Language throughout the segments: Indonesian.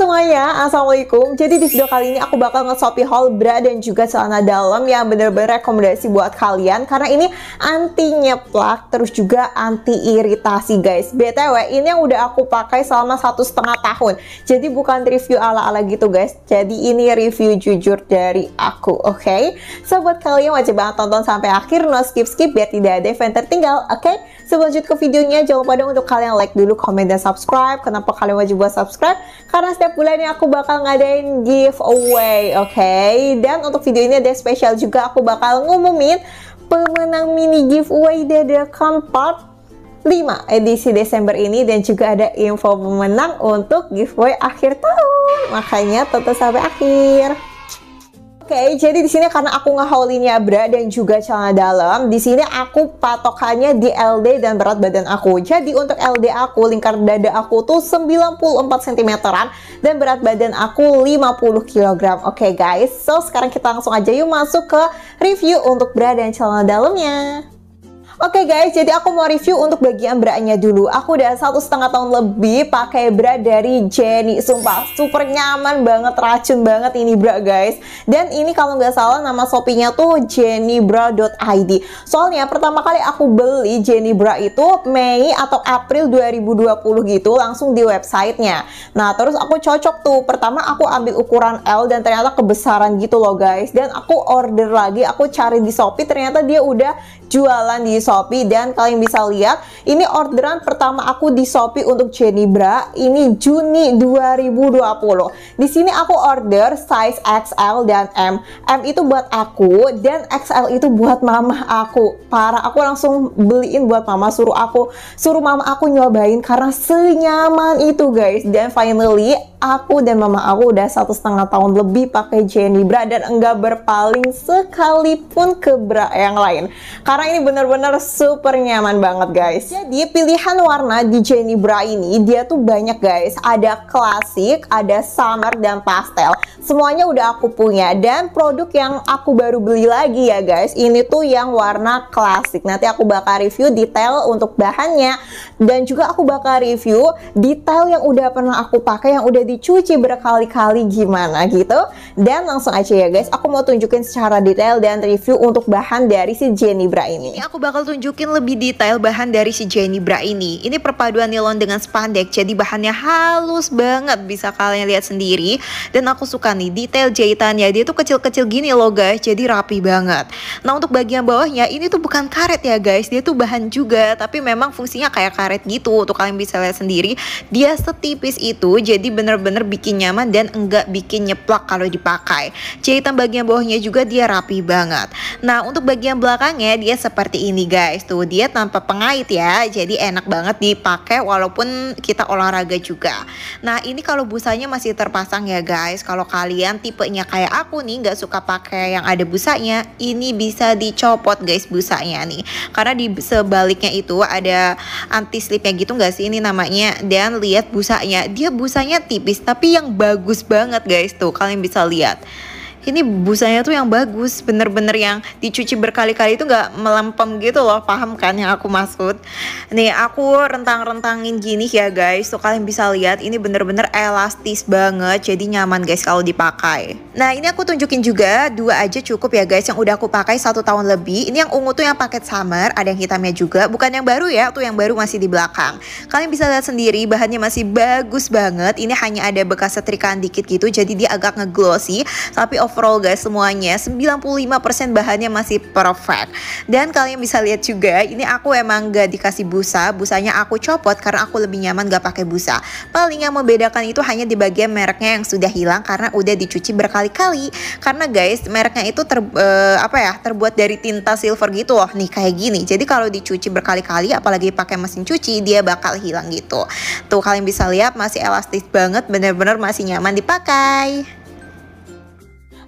semuanya, Assalamualaikum Jadi di video kali ini aku bakal nge-shopee haul bra dan juga celana dalam yang bener-bener rekomendasi buat kalian Karena ini anti nyeplak, terus juga anti iritasi guys BTW ini yang udah aku pakai selama satu setengah tahun Jadi bukan review ala-ala gitu guys Jadi ini review jujur dari aku, oke? Okay? So buat kalian wajib banget tonton sampai akhir, no skip-skip biar tidak ada event tertinggal, oke? Okay? Sebelum lanjut ke videonya, jangan lupa dong untuk kalian like dulu, komen, dan subscribe. Kenapa kalian wajib buat subscribe? Karena setiap bulannya aku bakal ngadain giveaway, oke? Okay? Dan untuk video ini ada spesial juga, aku bakal ngumumin pemenang mini giveaway dari Part 5 edisi Desember ini dan juga ada info pemenang untuk giveaway akhir tahun. Makanya tetap sampai akhir okay, jadi di sini karena aku ngehaulinnya bra dan juga celana dalam, di sini aku patokannya di LD dan berat badan aku. Jadi untuk LD aku, lingkar dada aku tuh 94 cm dan berat badan aku 50 kg. Oke okay, guys, so sekarang kita langsung aja yuk masuk ke review untuk bra dan celana dalamnya. Oke okay guys, jadi aku mau review untuk bagian bra-nya dulu. Aku udah satu setengah tahun lebih pakai bra dari Jenny. Sumpah, super nyaman banget, racun banget ini bra guys. Dan ini kalau nggak salah nama Shopee-nya tuh jennybra.id. Soalnya pertama kali aku beli Jenny bra itu Mei atau April 2020 gitu, langsung di websitenya. Nah, terus aku cocok tuh. Pertama aku ambil ukuran L dan ternyata kebesaran gitu loh guys. Dan aku order lagi, aku cari di Shopee ternyata dia udah jualan di Shopee dan kalian bisa lihat ini orderan pertama aku di Shopee untuk Jenny Bra ini Juni 2020. Di sini aku order size XL dan M. M itu buat aku dan XL itu buat mama aku. Parah, aku langsung beliin buat mama suruh aku suruh mama aku nyobain karena senyaman itu guys. Dan finally aku dan mama aku udah satu setengah tahun lebih pakai Jenny Bra dan enggak berpaling sekalipun ke bra yang lain karena ini bener-bener super nyaman banget guys jadi pilihan warna di Jenny Bra ini dia tuh banyak guys ada klasik ada summer dan pastel semuanya udah aku punya dan produk yang aku baru beli lagi ya guys ini tuh yang warna klasik nanti aku bakal review detail untuk bahannya dan juga aku bakal review detail yang udah pernah aku pakai yang udah dicuci berkali-kali gimana gitu dan langsung aja ya guys aku mau tunjukin secara detail dan review untuk bahan dari si Bra ini. ini aku bakal tunjukin lebih detail bahan dari si Bra ini ini perpaduan nilon dengan spandex jadi bahannya halus banget bisa kalian lihat sendiri dan aku suka nih detail jahitannya dia tuh kecil-kecil gini loh guys jadi rapi banget nah untuk bagian bawahnya ini tuh bukan karet ya guys dia tuh bahan juga tapi memang fungsinya kayak karet gitu untuk kalian bisa lihat sendiri dia setipis itu jadi bener bener-bener bikin nyaman dan enggak bikin nyeplak kalau dipakai. Jahitan bagian bawahnya juga dia rapi banget. Nah, untuk bagian belakangnya dia seperti ini guys. Tuh, dia tanpa pengait ya. Jadi enak banget dipakai walaupun kita olahraga juga. Nah, ini kalau busanya masih terpasang ya guys. Kalau kalian tipenya kayak aku nih nggak suka pakai yang ada busanya, ini bisa dicopot guys busanya nih. Karena di sebaliknya itu ada anti slipnya gitu nggak sih ini namanya dan lihat busanya. Dia busanya tipis tipis tapi yang bagus banget guys tuh kalian bisa lihat ini busanya tuh yang bagus bener-bener yang dicuci berkali-kali itu nggak melempem gitu loh paham kan yang aku maksud nih aku rentang-rentangin gini ya guys tuh kalian bisa lihat ini bener-bener elastis banget jadi nyaman guys kalau dipakai nah ini aku tunjukin juga dua aja cukup ya guys yang udah aku pakai satu tahun lebih ini yang ungu tuh yang paket summer ada yang hitamnya juga bukan yang baru ya tuh yang baru masih di belakang kalian bisa lihat sendiri bahannya masih bagus banget ini hanya ada bekas setrikaan dikit gitu jadi dia agak ngeglossy tapi overall guys semuanya 95% bahannya masih perfect dan kalian bisa lihat juga ini aku emang gak dikasih busa busanya aku copot karena aku lebih nyaman gak pakai busa paling yang membedakan itu hanya di bagian mereknya yang sudah hilang karena udah dicuci berkali-kali karena guys mereknya itu ter, uh, apa ya terbuat dari tinta silver gitu loh nih kayak gini jadi kalau dicuci berkali-kali apalagi pakai mesin cuci dia bakal hilang gitu tuh kalian bisa lihat masih elastis banget bener-bener masih nyaman dipakai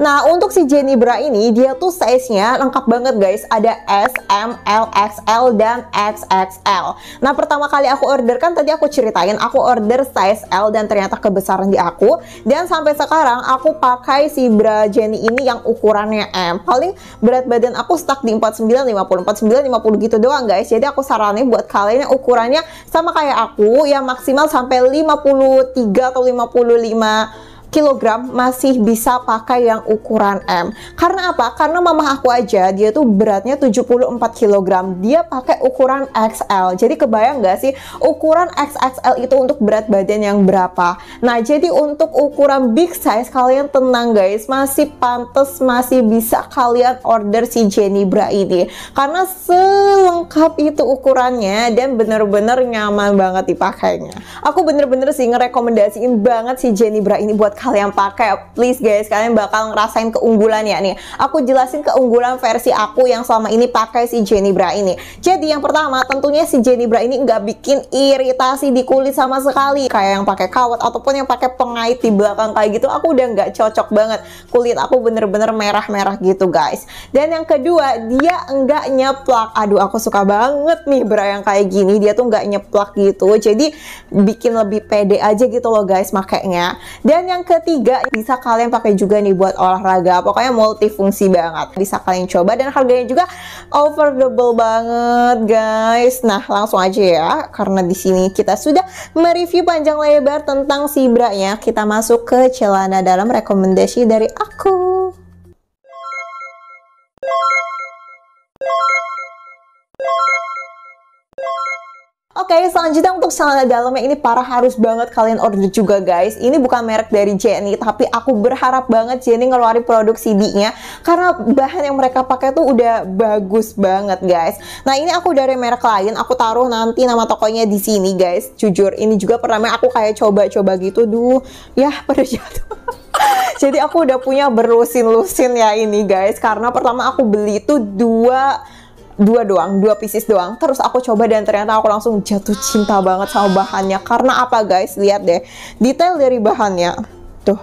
Nah, untuk si Jenny Bra ini, dia tuh size-nya lengkap banget guys. Ada S, M, L, XL, dan XXL. Nah, pertama kali aku order kan tadi aku ceritain, aku order size L dan ternyata kebesaran di aku. Dan sampai sekarang aku pakai si bra Jenny ini yang ukurannya M. Paling berat badan aku stuck di 49, 50, 49, 50 gitu doang guys. Jadi aku saranin buat kalian yang ukurannya sama kayak aku, yang maksimal sampai 53 atau 55 kilogram masih bisa pakai yang ukuran M. Karena apa? Karena mamah aku aja dia tuh beratnya 74 kg, Dia pakai ukuran XL. Jadi kebayang nggak sih ukuran XXL itu untuk berat badan yang berapa? Nah, jadi untuk ukuran big size kalian tenang guys, masih pantas masih bisa kalian order si bra ini. Karena selengkap itu ukurannya dan bener-bener nyaman banget dipakainya. Aku bener-bener sih ngerekomendasiin banget si bra ini buat kalian pakai please guys kalian bakal ngerasain keunggulannya nih aku jelasin keunggulan versi aku yang selama ini pakai si Jenny Bra ini jadi yang pertama tentunya si Jenny Bra ini nggak bikin iritasi di kulit sama sekali kayak yang pakai kawat ataupun yang pakai pengait di belakang kayak gitu aku udah nggak cocok banget kulit aku bener-bener merah-merah gitu guys dan yang kedua dia nggak nyeplak aduh aku suka banget nih bra yang kayak gini dia tuh nggak nyeplak gitu jadi bikin lebih pede aja gitu loh guys makanya dan yang ketiga bisa kalian pakai juga nih buat olahraga pokoknya multifungsi banget bisa kalian coba dan harganya juga affordable banget guys nah langsung aja ya karena di sini kita sudah mereview panjang lebar tentang Sibra ya kita masuk ke celana dalam rekomendasi dari aku Oke, selanjutnya untuk celana dalamnya ini parah harus banget kalian order juga guys. Ini bukan merek dari Jenny, tapi aku berharap banget Jenny ngeluarin produk CD-nya karena bahan yang mereka pakai tuh udah bagus banget guys. Nah, ini aku dari merek lain, aku taruh nanti nama tokonya di sini guys. Jujur, ini juga pernah aku kayak coba-coba gitu, duh, ya pada jatuh. Jadi aku udah punya berlusin-lusin ya ini guys, karena pertama aku beli itu dua dua doang, dua pieces doang. Terus aku coba dan ternyata aku langsung jatuh cinta banget sama bahannya. Karena apa guys? Lihat deh, detail dari bahannya. Tuh,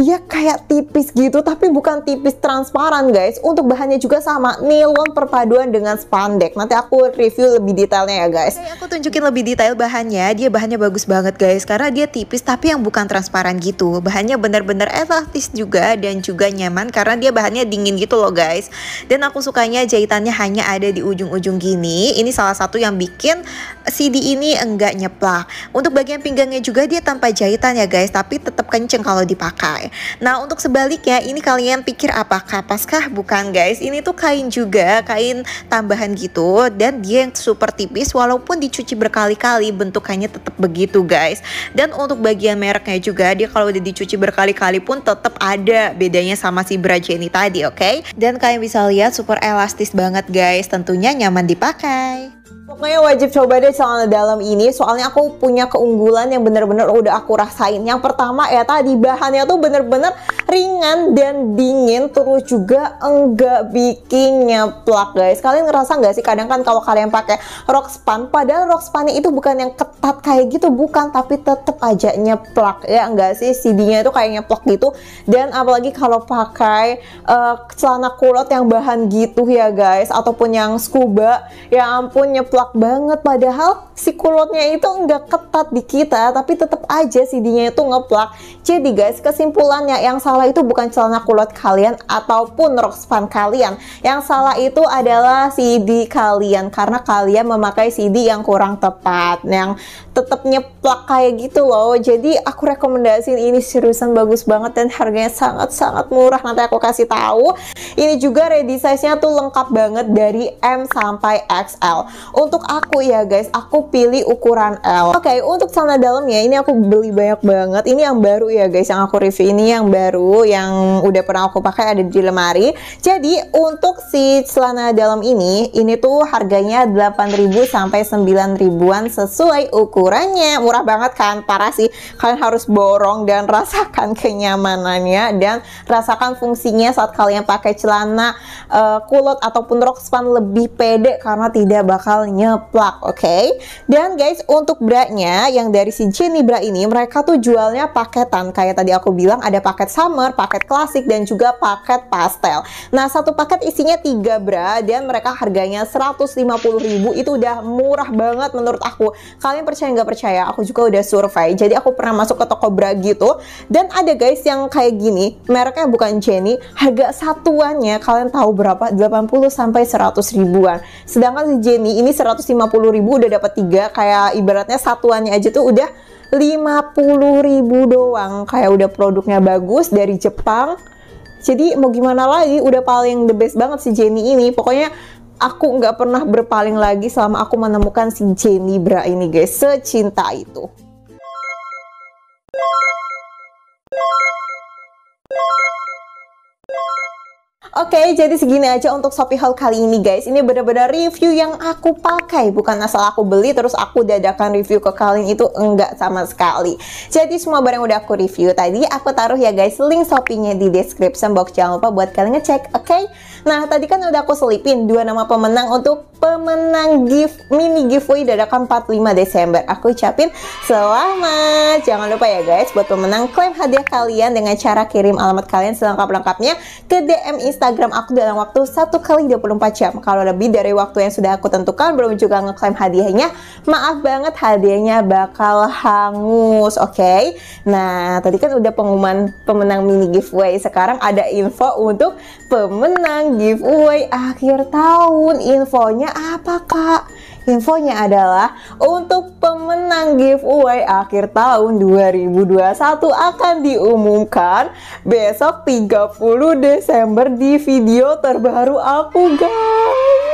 dia kayak tipis gitu tapi bukan tipis transparan guys untuk bahannya juga sama nilon perpaduan dengan spandek nanti aku review lebih detailnya ya guys Oke, aku tunjukin lebih detail bahannya dia bahannya bagus banget guys karena dia tipis tapi yang bukan transparan gitu bahannya bener-bener elastis juga dan juga nyaman karena dia bahannya dingin gitu loh guys dan aku sukanya jahitannya hanya ada di ujung-ujung gini ini salah satu yang bikin CD ini enggak nyeplak untuk bagian pinggangnya juga dia tanpa jahitan ya guys tapi tetap kenceng kalau dipakai Nah untuk sebaliknya ini kalian pikir apa? Kapaskah? Bukan guys, ini tuh kain juga, kain tambahan gitu dan dia yang super tipis walaupun dicuci berkali-kali bentukannya tetap begitu guys. Dan untuk bagian mereknya juga dia kalau udah dicuci berkali-kali pun tetap ada bedanya sama si brajeni ini tadi oke. Okay? Dan kalian bisa lihat super elastis banget guys, tentunya nyaman dipakai. Pokoknya wajib coba deh celana dalam ini soalnya aku punya keunggulan yang bener-bener udah aku rasain. Yang pertama ya tadi bahannya tuh bener-bener ringan dan dingin terus juga enggak bikinnya plak guys. Kalian ngerasa nggak sih kadang kan kalau kalian pakai rok span padahal rok span itu bukan yang ketat kayak gitu bukan tapi tetep aja nyeplak ya enggak sih CD-nya itu kayak nyeplak gitu dan apalagi kalau pakai uh, celana kulot yang bahan gitu ya guys ataupun yang scuba ya ampun nyeplak mutlak banget padahal si kulotnya itu nggak ketat di kita tapi tetap aja CD-nya itu ngeplak jadi guys kesimpulannya yang salah itu bukan celana kulot kalian ataupun rok span kalian yang salah itu adalah CD kalian karena kalian memakai CD yang kurang tepat yang tetap nyeplak kayak gitu loh jadi aku rekomendasiin ini seriusan bagus banget dan harganya sangat-sangat murah nanti aku kasih tahu ini juga ready size-nya tuh lengkap banget dari M sampai XL untuk untuk aku ya guys, aku pilih ukuran L. Oke, okay, untuk celana dalamnya ini aku beli banyak banget. Ini yang baru ya guys, yang aku review ini yang baru, yang udah pernah aku pakai ada di lemari. Jadi untuk si celana dalam ini, ini tuh harganya 8.000 sampai 9000an sesuai ukurannya. Murah banget kan? Parah sih. Kalian harus borong dan rasakan kenyamanannya dan rasakan fungsinya saat kalian pakai celana uh, kulot ataupun rok span lebih pede karena tidak bakal nyeplak, oke? Okay? Dan guys, untuk bra-nya yang dari si Jenny bra ini, mereka tuh jualnya paketan. Kayak tadi aku bilang ada paket summer, paket klasik, dan juga paket pastel. Nah, satu paket isinya tiga bra dan mereka harganya 150 ribu itu udah murah banget menurut aku. Kalian percaya nggak percaya? Aku juga udah survei. Jadi aku pernah masuk ke toko bra gitu. Dan ada guys yang kayak gini, mereknya bukan Jenny, harga satuannya kalian tahu berapa? 80 sampai 100 ribuan. Sedangkan si Jenny ini 150 ribu udah dapat tiga kayak ibaratnya satuannya aja tuh udah 50 ribu doang kayak udah produknya bagus dari Jepang jadi mau gimana lagi udah paling the best banget si Jenny ini pokoknya aku nggak pernah berpaling lagi selama aku menemukan si Jenny Bra ini guys secinta itu Oke, okay, jadi segini aja untuk Shopee haul kali ini guys. Ini benar-benar review yang aku pakai, bukan asal aku beli terus aku dadakan review ke kalian itu enggak sama sekali. Jadi semua barang udah aku review tadi aku taruh ya guys link Shopee-nya di description box. Jangan lupa buat kalian ngecek, oke? Okay? Nah, tadi kan udah aku selipin dua nama pemenang untuk pemenang gift mini giveaway dadakan 45 Desember. Aku ucapin selamat. Jangan lupa ya guys buat pemenang klaim hadiah kalian dengan cara kirim alamat kalian selengkap-lengkapnya ke DM Instagram aku dalam waktu 1 kali 24 jam. Kalau lebih dari waktu yang sudah aku tentukan belum juga ngeklaim hadiahnya, maaf banget hadiahnya bakal hangus, oke? Okay? Nah, tadi kan udah pengumuman pemenang mini giveaway. Sekarang ada info untuk pemenang giveaway akhir tahun. Infonya Infonya apa kak? Infonya adalah untuk pemenang giveaway akhir tahun 2021 akan diumumkan besok 30 Desember di video terbaru aku guys.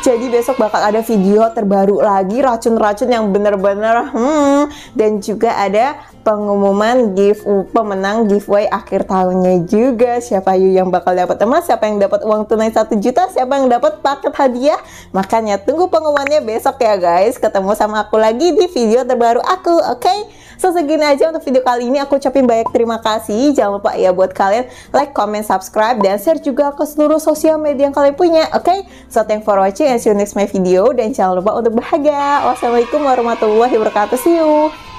Jadi besok bakal ada video terbaru lagi racun-racun yang bener-bener hmm dan juga ada pengumuman give pemenang giveaway akhir tahunnya juga siapa yuk yang bakal dapat emas siapa yang dapat uang tunai 1 juta siapa yang dapat paket hadiah makanya tunggu pengumumannya besok ya guys ketemu sama aku lagi di video terbaru aku oke okay? So segini aja untuk video kali ini. Aku ucapin banyak terima kasih. Jangan lupa ya buat kalian like, comment, subscribe, dan share juga ke seluruh sosial media yang kalian punya. Oke? Okay? So thank for watching and see you next my video. Dan jangan lupa untuk bahagia. Wassalamualaikum warahmatullahi wabarakatuh. See you.